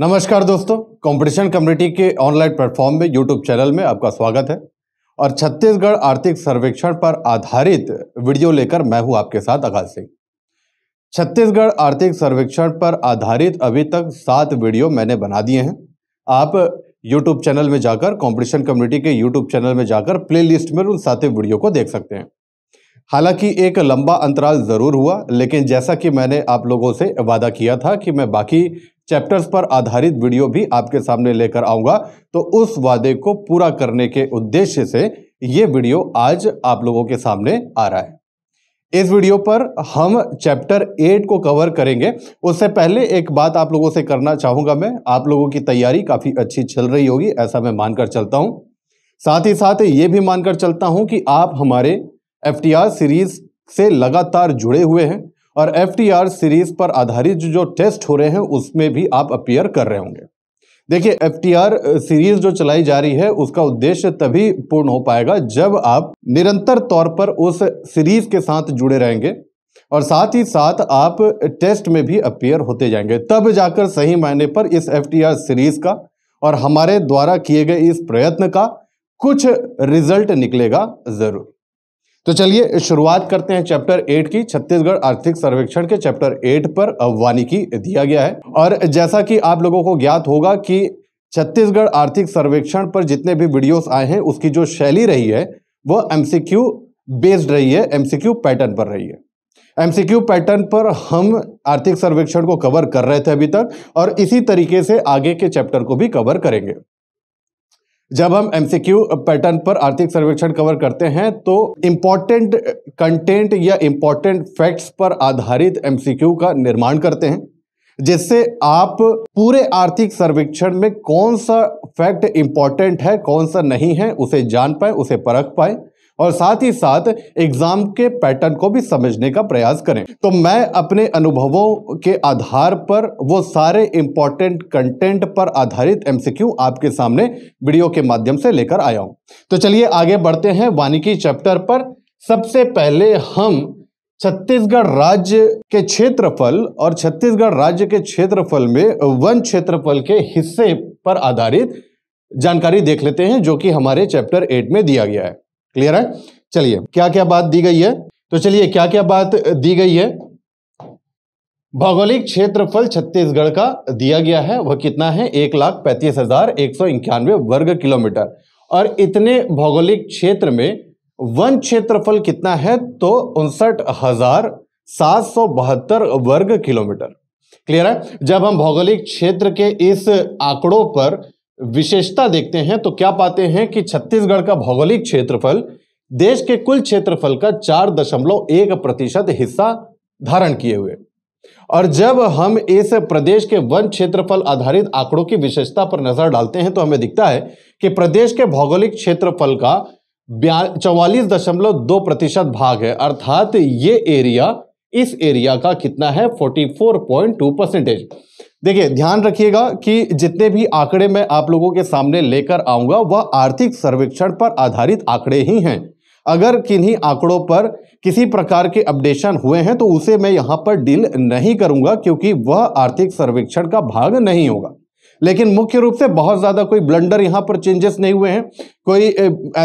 नमस्कार दोस्तों competition community के ऑनलाइन प्लेटफॉर्म में यूट्यूब चैनल में आपका स्वागत है और छत्तीसगढ़ आर्थिक सर्वेक्षण पर आधारित वीडियो लेकर मैं हूं आपके साथ आकाश सिंह छत्तीसगढ़ आर्थिक सर्वेक्षण पर आधारित अभी तक सात वीडियो मैंने बना दिए हैं आप यूट्यूब चैनल में जाकर कॉम्पिटिशन कम्युनिटी के यूट्यूब चैनल में जाकर प्ले में उन सातों वीडियो को देख सकते हैं हालांकि एक लंबा अंतराल ज़रूर हुआ लेकिन जैसा कि मैंने आप लोगों से वादा किया था कि मैं बाकी चैप्टर्स पर आधारित वीडियो भी आपके सामने लेकर आऊंगा तो उस वादे को पूरा करने के उद्देश्य से ये वीडियो आज आप लोगों के सामने आ रहा है इस वीडियो पर हम चैप्टर एट को कवर करेंगे उससे पहले एक बात आप लोगों से करना चाहूँगा मैं आप लोगों की तैयारी काफ़ी अच्छी चल रही होगी ऐसा मैं मानकर चलता हूँ साथ ही साथ ये भी मानकर चलता हूँ कि आप हमारे एफ सीरीज़ से लगातार जुड़े हुए हैं और एफ सीरीज पर आधारित जो टेस्ट हो रहे हैं उसमें भी आप अपियर कर रहे होंगे देखिए एफ सीरीज जो चलाई जा रही है उसका उद्देश्य तभी पूर्ण हो पाएगा जब आप निरंतर तौर पर उस सीरीज के साथ जुड़े रहेंगे और साथ ही साथ आप टेस्ट में भी अपियर होते जाएंगे तब जाकर सही मायने पर इस एफ सीरीज का और हमारे द्वारा किए गए इस प्रयत्न का कुछ रिजल्ट निकलेगा ज़रूर तो चलिए शुरुआत करते हैं चैप्टर एट की छत्तीसगढ़ आर्थिक सर्वेक्षण के चैप्टर एट पर वानिकी दिया गया है और जैसा कि आप लोगों को ज्ञात होगा कि छत्तीसगढ़ आर्थिक सर्वेक्षण पर जितने भी वीडियोस आए हैं उसकी जो शैली रही है वह एमसीक्यू बेस्ड रही है एमसीक्यू पैटर्न पर रही है एमसीक्यू पैटर्न पर हम आर्थिक सर्वेक्षण को कवर कर रहे थे अभी तक और इसी तरीके से आगे के चैप्टर को भी कवर करेंगे जब हम एमसीक्यू पैटर्न पर आर्थिक सर्वेक्षण कवर करते हैं तो इम्पॉर्टेंट कंटेंट या इम्पॉर्टेंट फैक्ट्स पर आधारित एमसीक्यू का निर्माण करते हैं जिससे आप पूरे आर्थिक सर्वेक्षण में कौन सा फैक्ट इम्पॉर्टेंट है कौन सा नहीं है उसे जान पाए उसे परख पाए और साथ ही साथ एग्जाम के पैटर्न को भी समझने का प्रयास करें तो मैं अपने अनुभवों के आधार पर वो सारे इंपॉर्टेंट कंटेंट पर आधारित एमसीक्यू आपके सामने वीडियो के माध्यम से लेकर आया हूं तो चलिए आगे बढ़ते हैं वानिकी चैप्टर पर सबसे पहले हम छत्तीसगढ़ राज्य के क्षेत्रफल और छत्तीसगढ़ राज्य के क्षेत्रफल में वन क्षेत्रफल के हिस्से पर आधारित जानकारी देख लेते हैं जो कि हमारे चैप्टर एट में दिया गया है क्लियर है चलिए क्या क्या बात दी गई है तो चलिए क्या क्या बात दी गई है भौगोलिक क्षेत्रफल छत्तीसगढ़ का दिया गया है वह कितना है एक लाख पैंतीस हजार एक सौ इक्यानवे वर्ग किलोमीटर और इतने भौगोलिक क्षेत्र में वन क्षेत्रफल कितना है तो उनसठ हजार सात सौ बहत्तर वर्ग किलोमीटर क्लियर है जब हम भौगोलिक क्षेत्र के इस आंकड़ों पर विशेषता देखते हैं तो क्या पाते हैं कि छत्तीसगढ़ का भौगोलिक क्षेत्रफल देश के कुल क्षेत्रफल का चार दशमलव एक प्रतिशत हिस्सा धारण किए हुए और जब हम इस प्रदेश के वन क्षेत्रफल आधारित आंकड़ों की विशेषता पर नजर डालते हैं तो हमें दिखता है कि प्रदेश के भौगोलिक क्षेत्रफल का चौवालीस दशमलव दो प्रतिशत भाग है अर्थात ये एरिया इस एरिया का कितना है forty four point two percentage देखिए ध्यान रखिएगा कि जितने भी आंकड़े मैं आप लोगों के सामने लेकर आऊंगा वह आर्थिक सर्वेक्षण पर आधारित आंकड़े ही हैं अगर किन्हीं आंकड़ों पर किसी प्रकार के अपडेशन हुए हैं तो उसे मैं यहाँ पर डील नहीं करूंगा क्योंकि वह आर्थिक सर्वेक्षण का भाग नहीं होगा लेकिन मुख्य रूप से बहुत ज़्यादा कोई ब्लंडर यहाँ पर चेंजेस नहीं हुए हैं कोई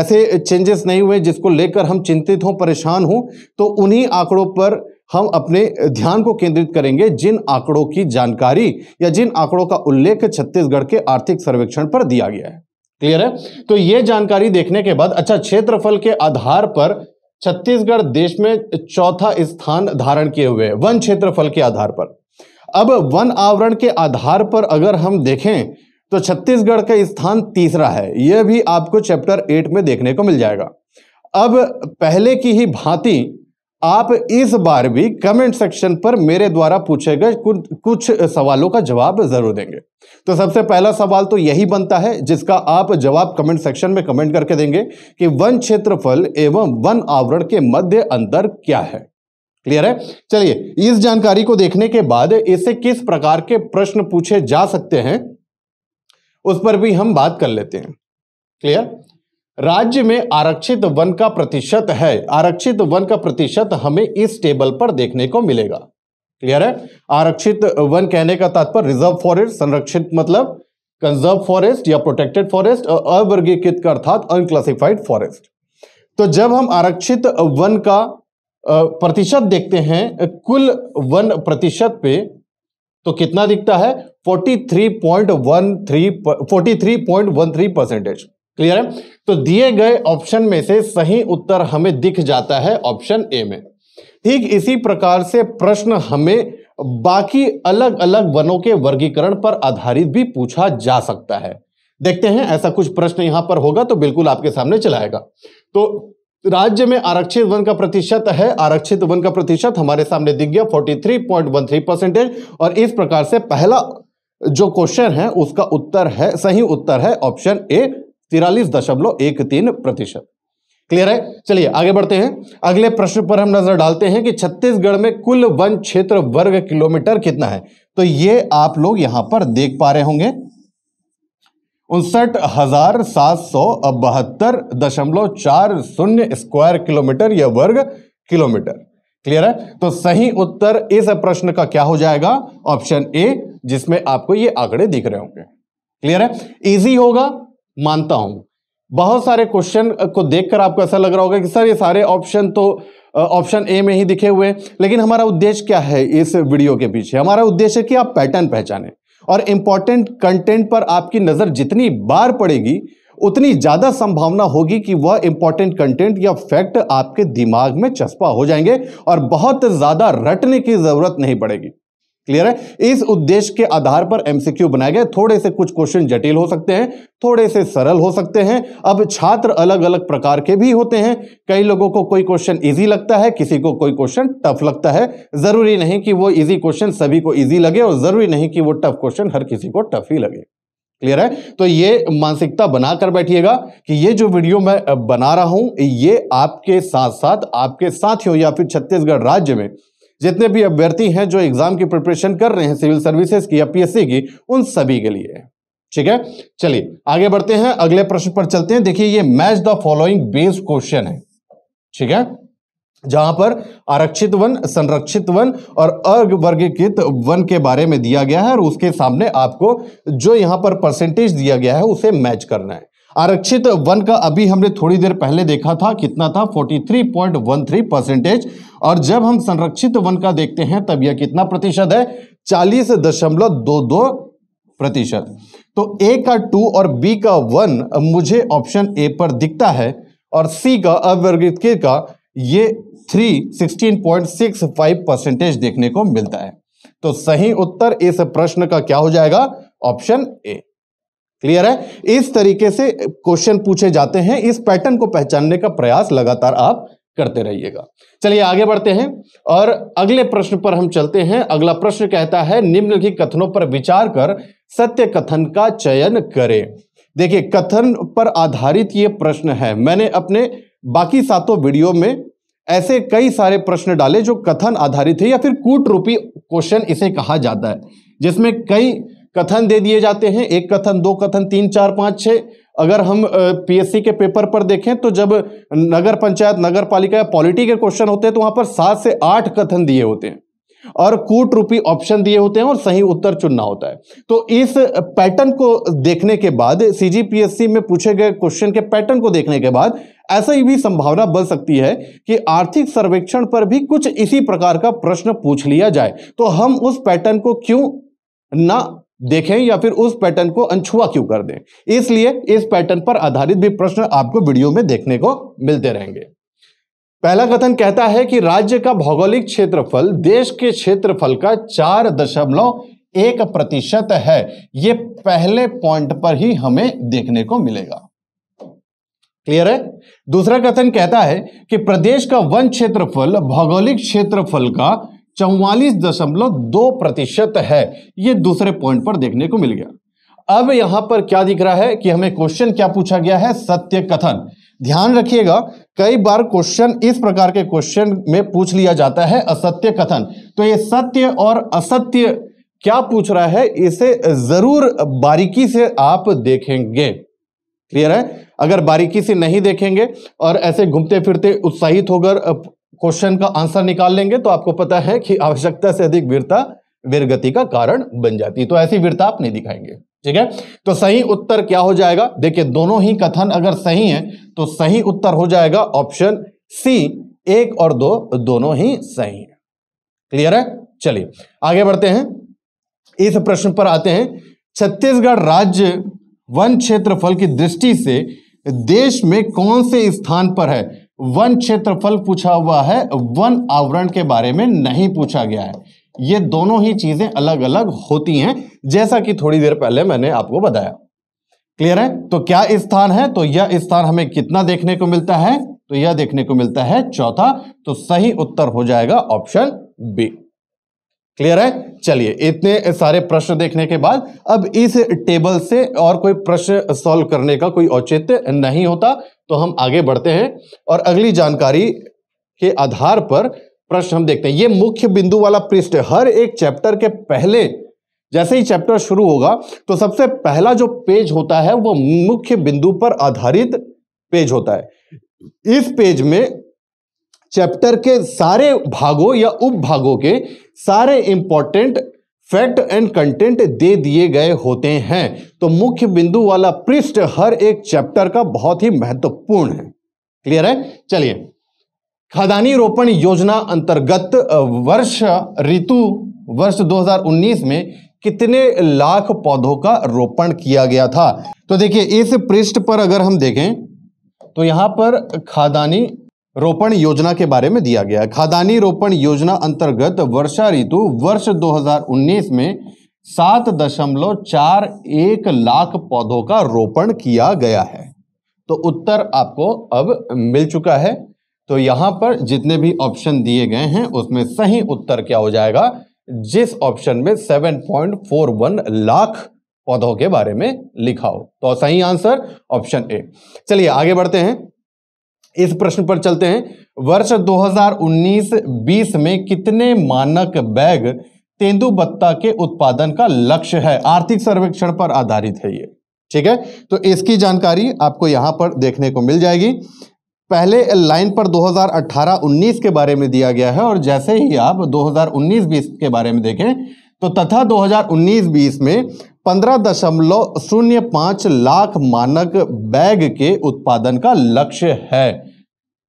ऐसे चेंजेस नहीं हुए जिसको लेकर हम चिंतित हों परेशान हों तो उन्हीं आंकड़ों पर हम अपने ध्यान को केंद्रित करेंगे जिन आंकड़ों की जानकारी या जिन आंकड़ों का उल्लेख छत्तीसगढ़ के आर्थिक सर्वेक्षण पर दिया गया है क्लियर है तो ये जानकारी देखने के बाद अच्छा क्षेत्रफल के आधार पर छत्तीसगढ़ देश में चौथा स्थान धारण किए हुए है वन क्षेत्रफल के आधार पर अब वन आवरण के आधार पर अगर हम देखें तो छत्तीसगढ़ का स्थान तीसरा है यह भी आपको चैप्टर एट में देखने को मिल जाएगा अब पहले की ही भांति आप इस बार भी कमेंट सेक्शन पर मेरे द्वारा पूछे गए कुछ सवालों का जवाब जरूर देंगे तो सबसे पहला सवाल तो यही बनता है जिसका आप जवाब कमेंट सेक्शन में कमेंट करके देंगे कि वन क्षेत्रफल एवं वन आवरण के मध्य अंतर क्या है क्लियर है चलिए इस जानकारी को देखने के बाद इसे किस प्रकार के प्रश्न पूछे जा सकते हैं उस पर भी हम बात कर लेते हैं क्लियर राज्य में आरक्षित वन का प्रतिशत है आरक्षित वन का प्रतिशत हमें इस टेबल पर देखने को मिलेगा क्लियर है आरक्षित वन कहने का तात्पर्य रिजर्व फॉरेस्ट संरक्षित मतलब कंजर्व फॉरेस्ट या प्रोटेक्टेड फॉरेस्ट और अवर्गीकृत का अर्थात अनक्लासिफाइड फॉरेस्ट तो जब हम आरक्षित वन का प्रतिशत देखते हैं कुल वन प्रतिशत पे तो कितना दिखता है 43.13 43.13 परसेंटेज क्लियर है तो दिए गए ऑप्शन में से सही उत्तर हमें दिख जाता है ऑप्शन ए में ठीक इसी प्रकार से प्रश्न हमें बाकी अलग अलग वनों के वर्गीकरण पर आधारित भी पूछा जा सकता है देखते हैं ऐसा कुछ प्रश्न यहां पर होगा तो बिल्कुल आपके सामने चलाएगा तो राज्य में आरक्षित वन का प्रतिशत है आरक्षित वन का प्रतिशत हमारे सामने दिख गया 43.13 परसेंटेज और इस प्रकार से पहला जो क्वेश्चन है उसका उत्तर है सही उत्तर है ऑप्शन ए तिरालीस दशमलव एक तीन प्रतिशत क्लियर है चलिए आगे बढ़ते हैं अगले प्रश्न पर हम नजर डालते हैं कि छत्तीसगढ़ में कुल वन क्षेत्र वर्ग किलोमीटर कितना है तो ये आप लोग यहां पर देख पा रहे होंगे उनसठ हजार सात सौ बहत्तर दशमलव चार शून्य स्क्वायर किलोमीटर या वर्ग किलोमीटर क्लियर है तो सही उत्तर इस प्रश्न का क्या हो जाएगा ऑप्शन ए जिसमें आपको ये आंकड़े दिख रहे होंगे क्लियर है इजी होगा मानता हूं बहुत सारे क्वेश्चन को देखकर आपको ऐसा लग रहा होगा कि सर ये सारे ऑप्शन तो ऑप्शन ए में ही दिखे हुए लेकिन हमारा उद्देश्य क्या है इस वीडियो के पीछे हमारा उद्देश्य है कि आप पैटर्न पहचानें और इंपॉर्टेंट कंटेंट पर आपकी नज़र जितनी बार पड़ेगी उतनी ज़्यादा संभावना होगी कि वह इंपॉर्टेंट कंटेंट या फैक्ट आपके दिमाग में चस्पा हो जाएंगे और बहुत ज़्यादा रटने की ज़रूरत नहीं पड़ेगी क्लियर है इस उद्देश्य के आधार पर एमसीक्यू बनाए गए थोड़े से कुछ क्वेश्चन जटिल हो सकते हैं थोड़े से सरल हो सकते हैं अब छात्र अलग अलग प्रकार के भी होते हैं कई लोगों को कोई क्वेश्चन इजी लगता है किसी को कोई क्वेश्चन टफ लगता है जरूरी नहीं कि वो इजी क्वेश्चन सभी को इजी लगे और जरूरी नहीं कि वो टफ क्वेश्चन हर किसी को टफ ही लगे क्लियर है तो ये मानसिकता बनाकर बैठिएगा कि ये जो वीडियो मैं बना रहा हूं ये आपके साथ साथ आपके साथियों या फिर छत्तीसगढ़ राज्य में जितने भी अभ्यर्थी हैं जो एग्जाम की प्रिपरेशन कर रहे हैं सिविल सर्विसेज की या पीएससी की उन सभी के लिए ठीक है चलिए आगे बढ़ते हैं अगले प्रश्न पर चलते हैं देखिए ये match the following base question है ठीक है जहां पर आरक्षित वन संरक्षित वन और अवर्गीकृत वन के बारे में दिया गया है और उसके सामने आपको जो यहां पर परसेंटेज दिया गया है उसे मैच करना है आरक्षित वन का अभी हमने थोड़ी देर पहले देखा था कितना था 43.13 परसेंटेज और जब हम संरक्षित वन का देखते हैं तब यह कितना प्रतिशत है चालीस दशमलव दो दो प्रतिशत तो ए का टू और बी का वन मुझे ऑप्शन ए पर दिखता है और सी का अवर्गित का ये three sixteen point six five percentage देखने को मिलता है तो सही उत्तर इस प्रश्न का क्या हो जाएगा ऑप्शन ए क्लियर है इस तरीके से क्वेश्चन पूछे जाते हैं इस पैटर्न को पहचानने का प्रयास लगातार आप करते रहिएगा चलिए आगे बढ़ते हैं और अगले प्रश्न पर हम चलते हैं अगला प्रश्न कहता है निम्नलिखित कथनों पर विचार कर सत्य कथन का चयन करें देखिए कथन पर आधारित ये प्रश्न है मैंने अपने बाकी सातों वीडियो में ऐसे कई सारे प्रश्न डाले जो कथन आधारित है या फिर कूट रूपी क्वेश्चन इसे कहा जाता है जिसमें कई कथन दे दिए जाते हैं एक कथन दो कथन तीन चार पाँच छः अगर हम पीएससी के पेपर पर देखें तो जब नगर पंचायत नगर पालिका या पॉलिटी के क्वेश्चन होते हैं तो वहाँ पर सात से आठ कथन दिए होते हैं और कूट रूपी ऑप्शन दिए होते हैं और सही उत्तर चुनना होता है तो इस पैटर्न को देखने के बाद सीजीपीएससी में पूछे गए क्वेश्चन के पैटर्न को देखने के बाद ऐसा ही भी संभावना बन सकती है कि आर्थिक सर्वेक्षण पर भी कुछ इसी प्रकार का प्रश्न पूछ लिया जाए तो हम उस पैटर्न को क्यों ना देखें या फिर उस पैटर्न को अनछुआ क्यों कर दें इसलिए इस पैटर्न पर आधारित भी प्रश्न आपको वीडियो में देखने को मिलते रहेंगे पहला कथन कहता है कि राज्य का भौगोलिक क्षेत्रफल देश के क्षेत्रफल का चार दशमलव एक प्रतिशत है यह पहले पॉइंट पर ही हमें देखने को मिलेगा क्लियर है दूसरा कथन कहता है कि प्रदेश का वन क्षेत्रफल भौगोलिक क्षेत्रफल का चौवालीस दशमलव दो प्रतिशत है ये दूसरे पॉइंट पर देखने को मिल गया अब यहां पर क्या दिख रहा है कि हमें क्वेश्चन क्या पूछा गया है सत्य कथन ध्यान रखिएगा कई बार क्वेश्चन इस प्रकार के क्वेश्चन में पूछ लिया जाता है असत्य कथन तो ये सत्य और असत्य क्या पूछ रहा है इसे जरूर बारीकी से आप देखेंगे क्लियर है अगर बारीकी से नहीं देखेंगे और ऐसे घूमते फिरते उत्साहित होकर क्वेश्चन का आंसर निकाल लेंगे तो आपको पता है कि आवश्यकता से अधिक वीरता वीरगति का कारण बन जाती है तो ऐसी वीरता आप नहीं दिखाएंगे ठीक है तो सही उत्तर क्या हो जाएगा देखिए दोनों ही कथन अगर सही है तो सही उत्तर हो जाएगा ऑप्शन सी एक और दो दोनों ही सही है क्लियर है चलिए आगे बढ़ते हैं इस प्रश्न पर आते हैं छत्तीसगढ़ राज्य वन क्षेत्रफल की दृष्टि से देश में कौन से स्थान पर है वन क्षेत्रफल पूछा हुआ है वन आवरण के बारे में नहीं पूछा गया है ये दोनों ही चीजें अलग अलग होती हैं जैसा कि थोड़ी देर पहले मैंने आपको बताया क्लियर है तो क्या स्थान है तो यह स्थान हमें कितना देखने को मिलता है तो यह देखने को मिलता है चौथा तो सही उत्तर हो जाएगा ऑप्शन बी क्लियर है चलिए इतने सारे प्रश्न देखने के बाद अब इस टेबल से और कोई प्रश्न सॉल्व करने का कोई औचित्य नहीं होता तो हम आगे बढ़ते हैं और अगली जानकारी के आधार पर प्रश्न हम देखते हैं ये मुख्य बिंदु वाला पृष्ठ हर एक चैप्टर के पहले जैसे ही चैप्टर शुरू होगा तो सबसे पहला जो पेज होता है वो मुख्य बिंदु पर आधारित पेज होता है इस पेज में चैप्टर के सारे भागों या उप भागों के सारे इंपॉर्टेंट फैक्ट एंड कंटेंट दे दिए गए होते हैं तो मुख्य बिंदु वाला पृष्ठ हर एक चैप्टर का बहुत ही महत्वपूर्ण है क्लियर है चलिए खदानी रोपण योजना अंतर्गत वर्ष ऋतु वर्ष 2019 में कितने लाख पौधों का रोपण किया गया था तो देखिए इस पृष्ठ पर अगर हम देखें तो यहां पर खादानी रोपण योजना के बारे में दिया गया खादानी रोपण योजना अंतर्गत वर्षा ऋतु वर्ष 2019 में सात दशमलव चार एक लाख पौधों का रोपण किया गया है तो उत्तर आपको अब मिल चुका है तो यहां पर जितने भी ऑप्शन दिए गए हैं उसमें सही उत्तर क्या हो जाएगा जिस ऑप्शन में seven point four one lakh पौधों के बारे में लिखा हो तो सही आंसर ऑप्शन ए चलिए आगे बढ़ते हैं इस प्रश्न पर चलते हैं वर्ष 2019-20 में कितने मानक बैग बत्ता के उत्पादन का लक्ष्य है आर्थिक सर्वेक्षण पर आधारित है ये ठीक है तो इसकी जानकारी आपको यहां पर देखने को मिल जाएगी पहले लाइन पर 2018-19 के बारे में दिया गया है और जैसे ही आप 2019-20 के बारे में देखें तो तथा 2019-20 में पंद्रह दशमलव शून्य पांच लाख मानक बैग के उत्पादन का लक्ष्य है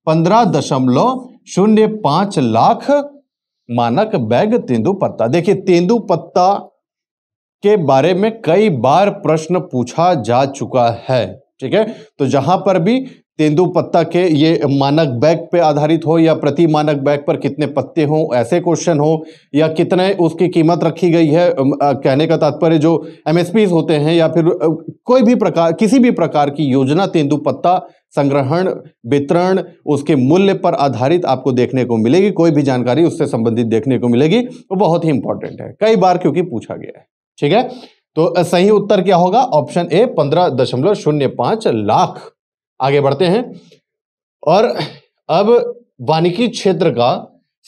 पंद्रह दशमलव शून्य पांच लाख मानक बैग तेंदुपत्ता देखिए तेंदुपत्ता के बारे में कई बार प्रश्न पूछा जा चुका है ठीक है तो जहां पर भी तेंदु पत्ता के ये मानक बैग पे आधारित हो या प्रति मानक बैग पर कितने पत्ते हों ऐसे क्वेश्चन हो या कितने उसकी कीमत रखी गई है कहने का तात्पर्य जो एम होते हैं या फिर कोई भी प्रकार किसी भी प्रकार की योजना तेंदु पत्ता संग्रहण वितरण उसके मूल्य पर आधारित आपको देखने को मिलेगी कोई भी जानकारी उससे संबंधित देखने को मिलेगी वो बहुत ही इंपॉर्टेंट है कई बार क्योंकि पूछा गया है ठीक है तो सही उत्तर क्या होगा ऑप्शन ए पंद्रह दशमलव शून्य पाँच लाख आगे बढ़ते हैं और अब वानिकी क्षेत्र का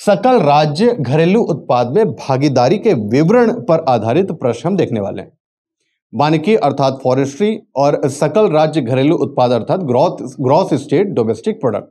सकल राज्य घरेलू उत्पाद में भागीदारी के विवरण पर आधारित प्रश्न हम देखने वाले हैं वानिकी अर्थात फॉरेस्ट्री और सकल राज्य घरेलू उत्पाद अर्थात gross gross state domestic product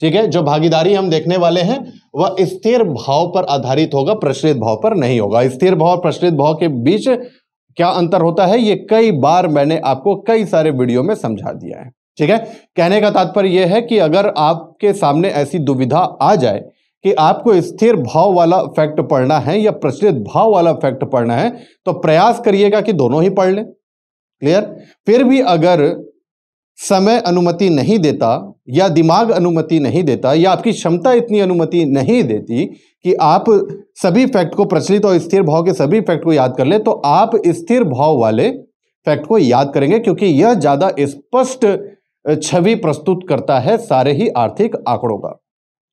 ठीक है जो भागीदारी हम देखने वाले हैं वह स्थिर भाव पर आधारित होगा प्रचलित भाव पर नहीं होगा स्थिर भाव और प्रचलित भाव के बीच क्या अंतर होता है ये कई बार मैंने आपको कई सारे वीडियो में समझा दिया है ठीक है कहने का तात्पर्य यह है कि अगर आपके सामने ऐसी दुविधा आ जाए कि आपको स्थिर भाव वाला फैक्ट पढ़ना है या प्रचलित भाव वाला फैक्ट पढ़ना है तो प्रयास करिएगा कि दोनों ही पढ़ लें क्लियर फिर भी अगर समय अनुमति नहीं देता या दिमाग अनुमति नहीं देता या आपकी क्षमता इतनी अनुमति नहीं देती कि आप सभी फैक्ट को प्रचलित और स्थिर भाव के सभी फैक्ट को याद कर ले तो आप स्थिर भाव वाले फैक्ट को याद करेंगे क्योंकि यह ज़्यादा स्पष्ट छवि प्रस्तुत करता है सारे ही आर्थिक आंकड़ों का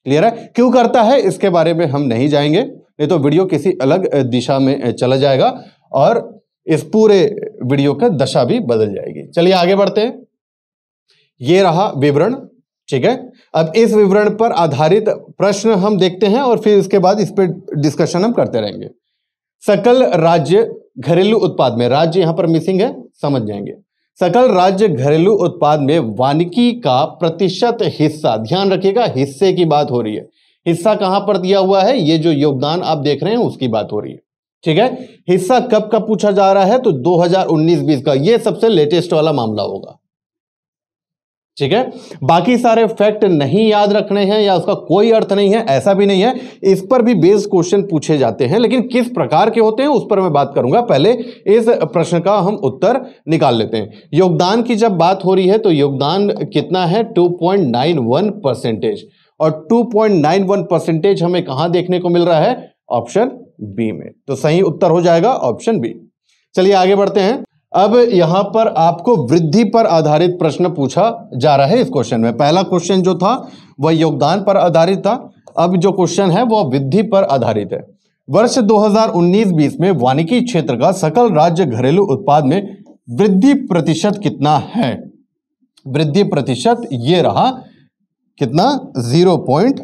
क्लियर है क्यों करता है इसके बारे में हम नहीं जाएंगे नहीं तो वीडियो किसी अलग दिशा में चला जाएगा और इस पूरे वीडियो का दशा भी बदल जाएगी चलिए आगे बढ़ते हैं ये रहा विवरण ठीक है अब इस विवरण पर आधारित प्रश्न हम देखते हैं और फिर इसके बाद इस पर डिस्कशन हम करते रहेंगे सकल राज्य घरेलू उत्पाद में राज्य यहां पर मिसिंग है समझ जाएंगे सकल राज्य घरेलू उत्पाद में वानिकी का प्रतिशत हिस्सा ध्यान रखिएगा हिस्से की बात हो रही है हिस्सा कहां पर दिया हुआ है ये जो योगदान आप देख रहे हैं उसकी बात हो रही है ठीक है हिस्सा कब का पूछा जा रहा है तो 2019-20 का ये सबसे लेटेस्ट वाला मामला होगा ठीक है बाकी सारे फैक्ट नहीं याद रखने हैं या उसका कोई अर्थ नहीं है ऐसा भी नहीं है इस पर भी बेस क्वेश्चन पूछे जाते हैं लेकिन किस प्रकार के होते हैं उस पर मैं बात करूंगा पहले इस प्रश्न का हम उत्तर निकाल लेते हैं योगदान की जब बात हो रही है तो योगदान कितना है वन परसेंटेज और वन परसेंटेज हमें कहां देखने को मिल रहा है ऑप्शन बी में तो सही उत्तर हो जाएगा ऑप्शन बी चलिए आगे बढ़ते हैं अब यहां पर आपको वृद्धि पर आधारित प्रश्न पूछा जा रहा है इस क्वेश्चन में पहला क्वेश्चन जो था वह योगदान पर आधारित था अब जो क्वेश्चन है वह वृद्धि पर आधारित है वर्ष 2019-20 में वानिकी क्षेत्र का सकल राज्य घरेलू उत्पाद में वृद्धि प्रतिशत कितना है वृद्धि प्रतिशत ये रहा कितना जीरो पॉइंट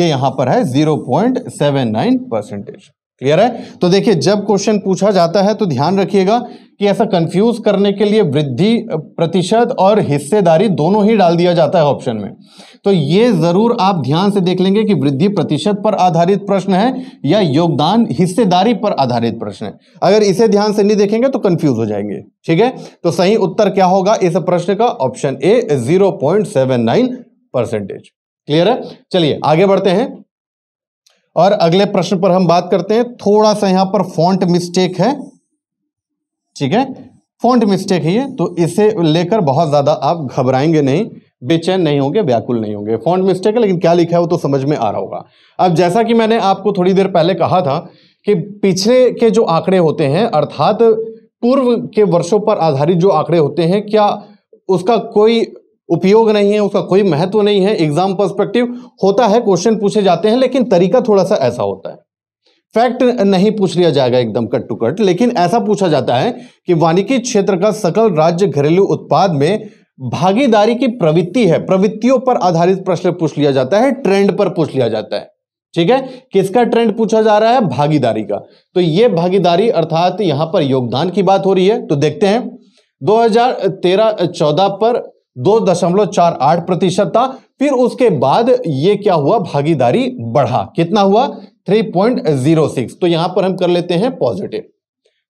ये यहां पर है zero point seven nine percentage clear है तो देखिए जब क्वेश्चन पूछा जाता है तो ध्यान रखिएगा कि ऐसा कंफ्यूज करने के लिए वृद्धि प्रतिशत और हिस्सेदारी दोनों ही डाल दिया जाता है ऑप्शन में तो ये जरूर आप ध्यान से देख लेंगे कि वृद्धि प्रतिशत पर आधारित प्रश्न है या योगदान हिस्सेदारी पर आधारित प्रश्न है अगर इसे ध्यान से नहीं देखेंगे तो कंफ्यूज हो जाएंगे ठीक है तो सही उत्तर क्या होगा इस प्रश्न का option A zero percentage clear है चलिए आगे बढ़ते हैं और अगले प्रश्न पर हम बात करते हैं थोड़ा सा यहां पर फॉन्ट मिस्टेक है ठीक है फॉन्ट मिस्टेक है ये तो इसे लेकर बहुत ज्यादा आप घबराएंगे नहीं बेचैन नहीं होंगे व्याकुल नहीं होंगे फॉन्ट मिस्टेक है लेकिन क्या लिखा है वो तो समझ में आ रहा होगा अब जैसा कि मैंने आपको थोड़ी देर पहले कहा था कि पिछले के जो आंकड़े होते हैं अर्थात पूर्व के वर्षों पर आधारित जो आंकड़े होते हैं क्या उसका कोई उपयोग नहीं है उसका कोई महत्व नहीं है एग्जाम पर्सपेक्टिव होता है क्वेश्चन पूछे जाते हैं लेकिन तरीका थोड़ा सा ऐसा होता है फैक्ट नहीं पूछ लिया जाएगा एकदम कट टू कट लेकिन ऐसा पूछा जाता है कि वानिकी क्षेत्र का सकल राज्य घरेलू उत्पाद में भागीदारी की प्रवृत्ति है प्रवृत्तियों पर आधारित प्रश्न पूछ लिया जाता है ट्रेंड पर पूछ लिया जाता है ठीक है किसका ट्रेंड पूछा जा रहा है भागीदारी का तो ये भागीदारी अर्थात यहां पर योगदान की बात हो रही है तो देखते हैं 2013-14 पर दो दशमलव चार आठ प्रतिशत था फिर उसके बाद ये क्या हुआ भागीदारी बढ़ा कितना हुआ सिक्स तो यहां पर हम कर लेते हैं पॉजिटिव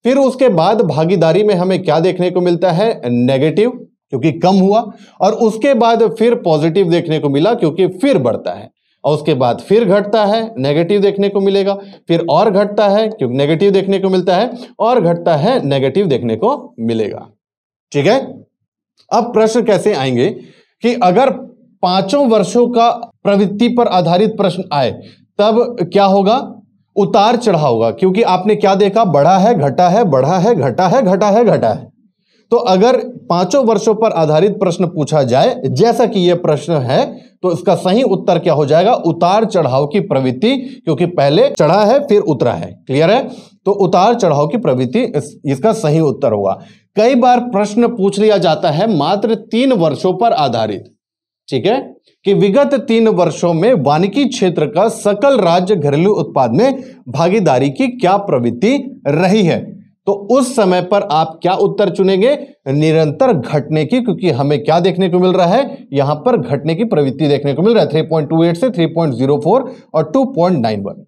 फिर उसके बाद भागीदारी में हमें क्या देखने को मिलता है नेगेटिव क्योंकि कम हुआ और उसके बाद फिर पॉजिटिव देखने को मिला क्योंकि फिर बढ़ता है और उसके बाद फिर घटता है नेगेटिव देखने को मिलेगा फिर और घटता है क्योंकि नेगेटिव देखने को मिलता है और घटता है नेगेटिव देखने को मिलेगा ठीक है अब प्रश्न कैसे आएंगे कि अगर पांचों वर्षों का प्रवृत्ति पर आधारित प्रश्न आए तब क्या होगा उतार चढ़ा होगा क्योंकि आपने क्या देखा बढ़ा है घटा है बढ़ा है घटा है घटा है घटा है तो अगर पांचों वर्षों पर आधारित प्रश्न पूछा जाए जैसा कि यह प्रश्न है तो इसका सही उत्तर क्या हो जाएगा उतार चढ़ाव की प्रवृत्ति क्योंकि पहले चढ़ा है फिर उतरा है क्लियर है तो उतार चढ़ाव की प्रवृत्ति इस, इसका सही उत्तर होगा कई बार प्रश्न पूछ लिया जाता है मात्र तीन वर्षों पर आधारित ठीक है कि विगत तीन वर्षों में वानिकी क्षेत्र का सकल राज्य घरेलू उत्पाद में भागीदारी की क्या प्रवृत्ति रही है तो उस समय पर आप क्या उत्तर चुनेंगे निरंतर घटने की क्योंकि हमें क्या देखने को मिल रहा है यहां पर घटने की प्रवृत्ति देखने को मिल रहा है थ्री पॉइंट टू एट से थ्री पॉइंट जीरो फोर और टू पॉइंट नाइन वन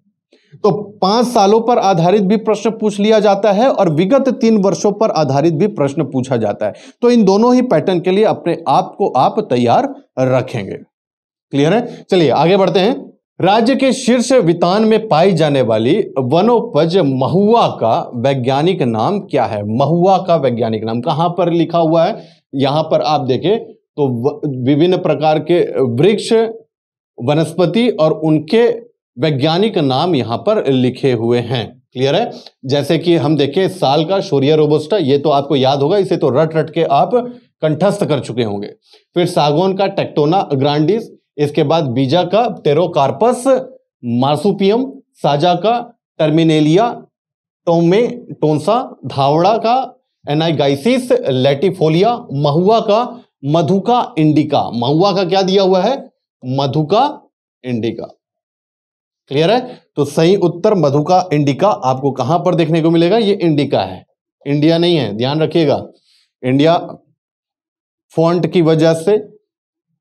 तो पांच सालों पर आधारित भी प्रश्न पूछ लिया जाता है और विगत तीन वर्षों पर आधारित भी प्रश्न पूछा जाता है तो इन दोनों ही पैटर्न के लिए अपने आप को आप तैयार रखेंगे क्लियर है चलिए आगे बढ़ते हैं राज्य के शीर्ष वितान में पाई जाने वाली वनोपज महुआ का वैज्ञानिक नाम क्या है महुआ का वैज्ञानिक नाम कहाँ पर लिखा हुआ है यहां पर आप देखें तो विभिन्न प्रकार के वृक्ष वनस्पति और उनके वैज्ञानिक नाम यहाँ पर लिखे हुए हैं क्लियर है जैसे कि हम देखें साल का शोरिया रोबोस्टा ये तो आपको याद होगा इसे तो रट रट के आप कंठस्थ कर चुके होंगे फिर सागौन का टेक्टोना ग्रांडिस इसके बाद बीजा का टेरोकार्पस मार्सुपियम साजा का टर्मिनेलिया टोमे टोंसा धावड़ा का एनाइगाइसिस लेटिफोलिया महुआ का मधुका इंडिका महुआ का क्या दिया हुआ है मधुका इंडिका क्लियर है तो सही उत्तर मधुका इंडिका आपको कहां पर देखने को मिलेगा ये इंडिका है इंडिया नहीं है ध्यान रखिएगा इंडिया फॉन्ट की वजह से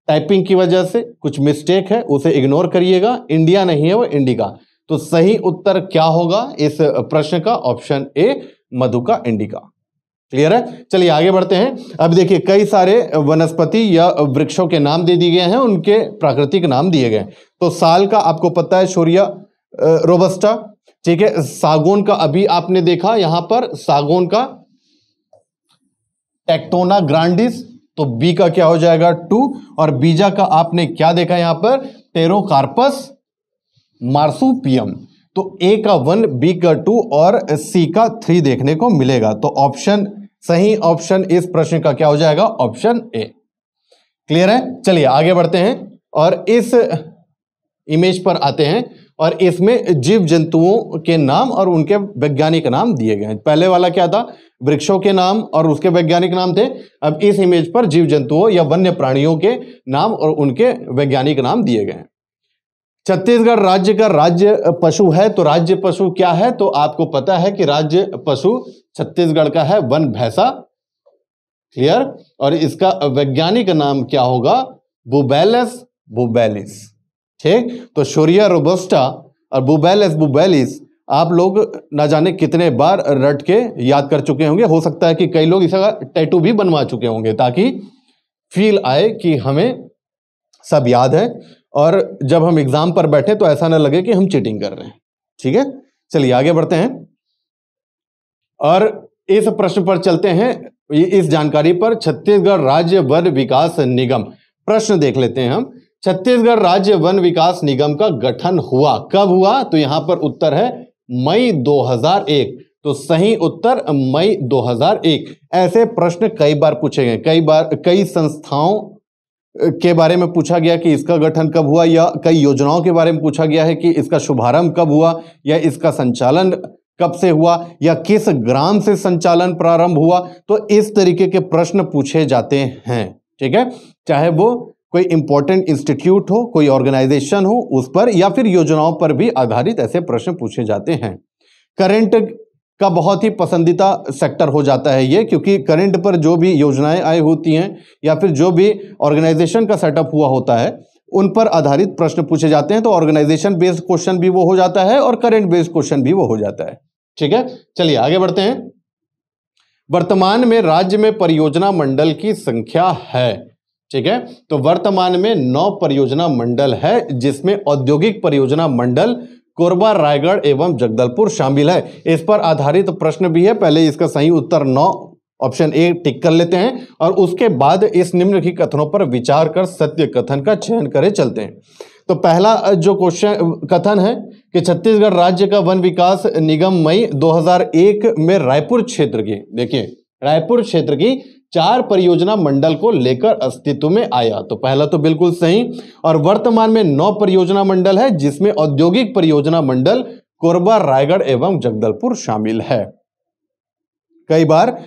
टाइपिंग की वजह से कुछ मिस्टेक है उसे इग्नोर करिएगा इंडिया नहीं है वो इंडिका तो सही उत्तर क्या होगा इस प्रश्न का option A Madhuca indica clear है चलिए आगे बढ़ते हैं अब देखिए कई सारे वनस्पति या वृक्षों के नाम दे दिए गए हैं उनके प्राकृतिक नाम दिए गए तो साल का आपको पता है सूर्य रोबस्टा ठीक है सागोन का अभी आपने देखा यहां पर सागोन का टेक्टोना ग्रांडिस तो बी का क्या हो जाएगा टू और बीजा का आपने क्या देखा यहां पर कार्पस मार्सुपियम तो ए का वन बी का टू और सी का थ्री देखने को मिलेगा तो ऑप्शन सही ऑप्शन इस प्रश्न का क्या हो जाएगा ऑप्शन ए क्लियर है चलिए आगे बढ़ते हैं और इस इमेज पर आते हैं और इसमें जीव जंतुओं के नाम और उनके वैज्ञानिक नाम दिए गए हैं पहले वाला क्या था वृक्षों के नाम और उसके वैज्ञानिक नाम थे अब इस इमेज पर जीव जंतुओं या वन्य प्राणियों के नाम और उनके वैज्ञानिक नाम दिए गए हैं छत्तीसगढ़ राज्य का राज्य पशु है तो राज्य पशु क्या है तो आपको पता है कि राज्य पशु छत्तीसगढ़ का है वन भैंसा क्लियर और इसका वैज्ञानिक नाम क्या होगा बुबेलस बुबेलिस ठीक तो शोरिया रोबोस्टा और बुबेलस बुबेलिस आप लोग ना जाने कितने बार रट के याद कर चुके होंगे हो सकता है कि कई लोग इसका टैटू भी बनवा चुके होंगे ताकि फील आए कि हमें सब याद है और जब हम एग्ज़ाम पर बैठे तो ऐसा ना लगे कि हम चीटिंग कर रहे हैं ठीक है चलिए आगे बढ़ते हैं और इस प्रश्न पर चलते हैं इस जानकारी पर छत्तीसगढ़ राज्य वन विकास निगम प्रश्न देख लेते हैं हम छत्तीसगढ़ राज्य वन विकास निगम का गठन हुआ कब हुआ तो यहां पर उत्तर है मई 2001 तो सही उत्तर मई 2001 ऐसे प्रश्न कई बार पूछे गए कई बार कई संस्थाओं के बारे में पूछा गया कि इसका गठन कब हुआ या कई योजनाओं के बारे में पूछा गया है कि इसका शुभारंभ कब हुआ या इसका संचालन कब से हुआ या किस ग्राम से संचालन प्रारंभ हुआ तो इस तरीके के प्रश्न पूछे जाते हैं ठीक है चाहे वो कोई इंपॉर्टेंट इंस्टीट्यूट हो कोई ऑर्गेनाइजेशन हो उस पर या फिर योजनाओं पर भी आधारित ऐसे प्रश्न पूछे जाते हैं करंट का बहुत ही पसंदीदा सेक्टर हो जाता है ये क्योंकि करंट पर जो भी योजनाएं आई होती हैं या फिर जो भी ऑर्गेनाइजेशन का सेटअप हुआ होता है उन पर आधारित प्रश्न पूछे जाते हैं तो ऑर्गेनाइजेशन बेस्ड क्वेश्चन भी वो हो जाता है और करेंट बेस्ड क्वेश्चन भी वो हो जाता है ठीक है चलिए आगे बढ़ते हैं वर्तमान में राज्य में परियोजना मंडल की संख्या है ठीक है तो वर्तमान में नौ परियोजना मंडल है जिसमें औद्योगिक परियोजना मंडल कोरबा रायगढ़ एवं जगदलपुर शामिल है इस पर आधारित तो प्रश्न भी है पहले इसका सही उत्तर नौ ऑप्शन ए टिक कर लेते हैं और उसके बाद इस निम्न की कथनों पर विचार कर सत्य कथन का चयन करें चलते हैं तो पहला जो क्वेश्चन कथन है कि छत्तीसगढ़ राज्य का वन विकास निगम मई 2001 में रायपुर क्षेत्र की देखिए रायपुर क्षेत्र की चार परियोजना मंडल को लेकर अस्तित्व में आया तो पहला तो बिल्कुल सही और वर्तमान में नौ परियोजना मंडल है जिसमें औद्योगिक परियोजना मंडल कोरबा रायगढ़ एवं जगदलपुर शामिल है कई बार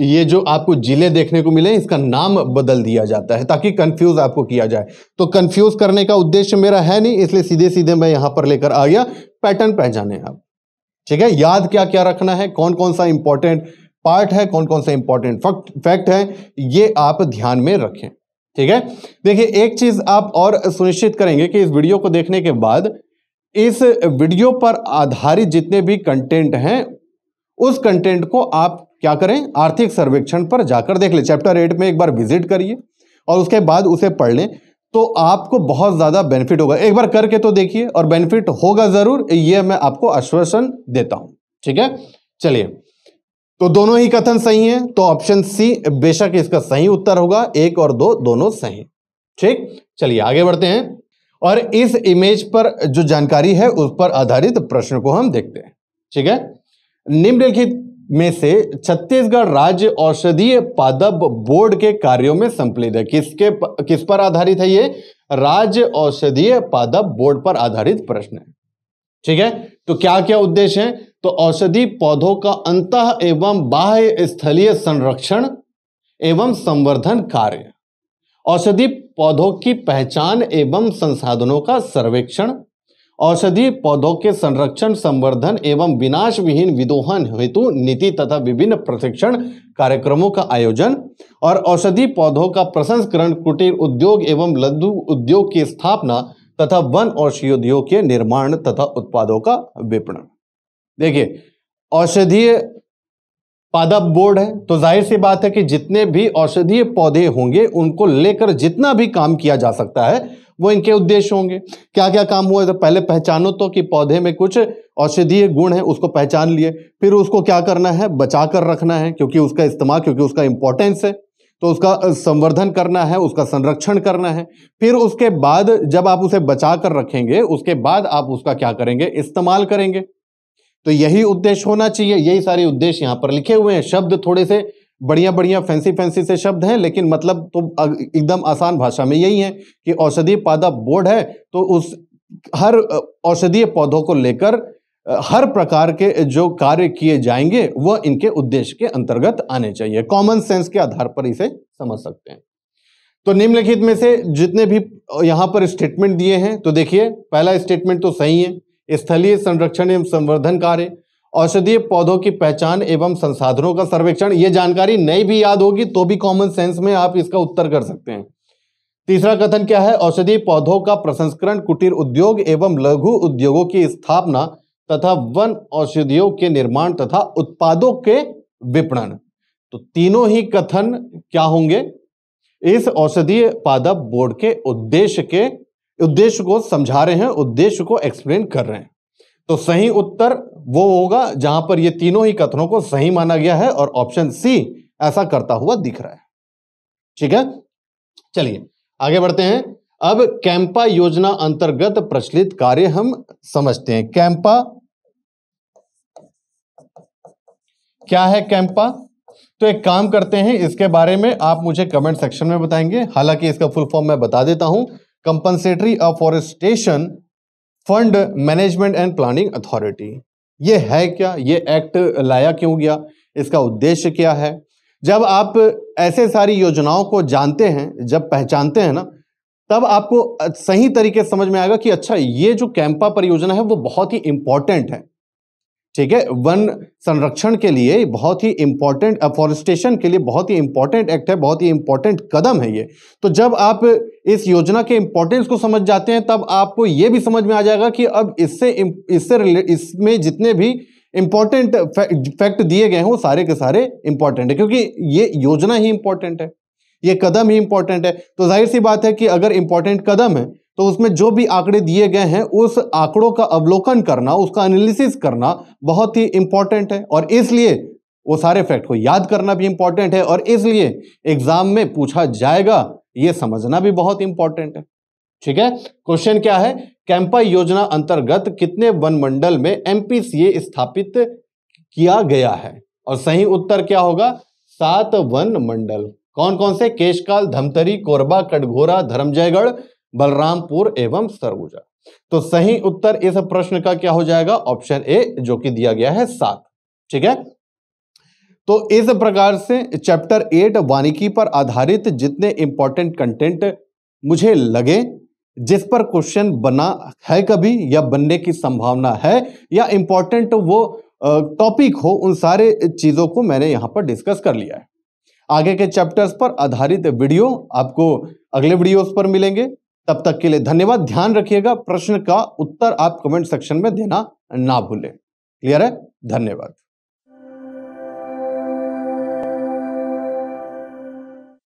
ये जो आपको जिले देखने को मिले इसका नाम बदल दिया जाता है ताकि कंफ्यूज आपको किया जाए तो कंफ्यूज करने का उद्देश्य मेरा है नहीं इसलिए सीधे सीधे मैं यहां पर लेकर आ गया पैटर्न पहचाने आप ठीक है याद क्या क्या रखना है कौन कौन सा इंपॉर्टेंट पार्ट है कौन कौन सा इंपॉर्टेंट फैक्ट है ये आप ध्यान में रखें ठीक है देखिए एक चीज आप और सुनिश्चित करेंगे कि इस वीडियो को देखने के बाद इस वीडियो पर आधारित जितने भी कंटेंट हैं उस कंटेंट को आप क्या करें आर्थिक सर्वेक्षण पर जाकर देख ले चैप्टर एट में एक बार विजिट करिए और उसके बाद उसे पढ़ लें तो आपको बहुत ज़्यादा बेनिफिट होगा एक बार करके तो देखिए और बेनिफिट होगा ज़रूर ये मैं आपको आश्वासन देता हूं ठीक है चलिए तो दोनों ही कथन सही हैं तो ऑप्शन सी बेशक इसका सही उत्तर होगा एक और दो दोनों सही ठीक चलिए आगे बढ़ते हैं और इस इमेज पर जो जानकारी है उस पर आधारित प्रश्न को हम देखते हैं ठीक है निम्नलिखित में से छत्तीसगढ़ राज्य औषधीय पादप बोर्ड के कार्यों में संपलित है किसके किस पर आधारित है ये राज्य औषधीय पादप बोर्ड पर आधारित प्रश्न है ठीक है तो क्या क्या उद्देश्य है तो औषधि पौधों का अंत एवं बाह्य स्थलीय संरक्षण एवं संवर्धन कार्य औषधि पौधों की पहचान एवं संसाधनों का सर्वेक्षण औषधि पौधों के संरक्षण संवर्धन एवं विनाश विहीन विदोहन हेतु नीति तथा विभिन्न प्रशिक्षण कार्यक्रमों का आयोजन और औषधि पौधों का प्रसंस्करण कुटीर उद्योग एवं लघु उद्योग की स्थापना तथा वन औषधियों के निर्माण तथा उत्पादों का विपणन देखिए औषधीय पादप बोर्ड है तो जाहिर सी बात है कि जितने भी औषधीय पौधे होंगे उनको लेकर जितना भी काम किया जा सकता है वो इनके उद्देश्य होंगे क्या क्या काम हुआ तो पहले पहचानो तो कि पौधे में कुछ औषधीय गुण है उसको पहचान लिए फिर उसको क्या करना है बचा कर रखना है क्योंकि उसका इस्तेमाल क्योंकि उसका इंपॉर्टेंस है तो उसका संवर्धन करना है उसका संरक्षण करना है फिर उसके बाद जब आप उसे बचा कर रखेंगे उसके बाद आप उसका क्या करेंगे इस्तेमाल करेंगे तो यही उद्देश्य होना चाहिए यही सारे उद्देश्य यहाँ पर लिखे हुए हैं शब्द थोड़े से बढ़िया बढ़िया फैंसी फैंसी से शब्द हैं लेकिन मतलब तो एकदम आसान भाषा में यही है कि औषधीय पादप बोर्ड है तो उस हर औषधीय पौधों को लेकर हर प्रकार के जो कार्य किए जाएंगे वह इनके उद्देश्य के अंतर्गत आने चाहिए कॉमन सेंस के आधार पर इसे समझ सकते हैं तो निम्नलिखित में से जितने भी यहां पर स्टेटमेंट दिए हैं तो देखिए पहला स्टेटमेंट तो सही है स्थलीय संरक्षण एवं संवर्धन कार्य औषधीय पौधों की पहचान एवं संसाधनों का सर्वेक्षण ये जानकारी नहीं भी याद होगी तो भी कॉमन सेंस में आप इसका उत्तर कर सकते हैं तीसरा कथन क्या है औषधीय पौधों का प्रसंस्करण कुटीर उद्योग एवं लघु उद्योगों की स्थापना तथा वन औषधियों के निर्माण तथा उत्पादों के विपणन तो तीनों ही कथन क्या होंगे इस औषधीय पादप बोर्ड के उद्देश्य के उद्देश्य को समझा रहे हैं उद्देश्य को एक्सप्लेन कर रहे हैं तो सही उत्तर वो होगा जहां पर ये तीनों ही कथनों को सही माना गया है और ऑप्शन सी ऐसा करता हुआ दिख रहा है ठीक है चलिए आगे बढ़ते हैं अब कैंपा योजना अंतर्गत प्रचलित कार्य हम समझते हैं कैंपा क्या है कैंपा तो एक काम करते हैं इसके बारे में आप मुझे कमेंट सेक्शन में बताएंगे हालांकि इसका फुल फॉर्म मैं बता देता हूं compensatory afforestation fund management and planning authority ये है क्या ये एक्ट लाया क्यों गया इसका उद्देश्य क्या है जब आप ऐसे सारी योजनाओं को जानते हैं जब पहचानते हैं ना तब आपको सही तरीके से समझ में आएगा कि अच्छा ये जो कैंपा परियोजना है वो बहुत ही इंपॉर्टेंट है ठीक है वन संरक्षण के लिए बहुत ही इंपॉर्टेंट अफॉरेस्टेशन के लिए बहुत ही इंपॉर्टेंट एक्ट है बहुत ही इंपॉर्टेंट कदम है ये तो जब आप इस योजना के इंपॉर्टेंस को समझ जाते हैं तब आपको ये भी समझ में आ जाएगा कि अब इससे इससे इसमें जितने भी इंपॉर्टेंट फैक्ट दिए गए हैं वो सारे के सारे इंपॉर्टेंट है क्योंकि ये योजना ही इंपॉर्टेंट है ये कदम ही इंपॉर्टेंट है तो जाहिर सी बात है कि अगर इंपॉर्टेंट कदम है तो उसमें जो भी आंकड़े दिए गए हैं उस आंकड़ों का अवलोकन करना उसका एनालिसिस करना बहुत ही इंपॉर्टेंट है और इसलिए वो सारे फैक्ट को याद करना भी इंपॉर्टेंट है और इसलिए एग्जाम में पूछा जाएगा ये समझना भी बहुत इंपॉर्टेंट है ठीक है क्वेश्चन क्या है कैंपा योजना अंतर्गत कितने वन मंडल में एमपीसीए स्थापित किया गया है और सही उत्तर क्या होगा सात वन मंडल कौन कौन से केशकाल धमतरी कोरबा कटघोरा धर्मजयगढ़ बलरामपुर एवं सरगुजा तो सही उत्तर इस प्रश्न का क्या हो जाएगा ऑप्शन ए जो कि दिया गया है सात ठीक है तो इस प्रकार से चैप्टर एट वानिकी पर आधारित जितने इंपॉर्टेंट कंटेंट मुझे लगे जिस पर क्वेश्चन बना है कभी या बनने की संभावना है या इंपॉर्टेंट वो टॉपिक हो उन सारे चीज़ों को मैंने यहां पर डिस्कस कर लिया है आगे के चैप्टर्स पर आधारित वीडियो आपको अगले वीडियोस पर मिलेंगे तब तक के लिए धन्यवाद ध्यान रखिएगा प्रश्न का उत्तर आप कमेंट सेक्शन में देना ना भूलें क्लियर है धन्यवाद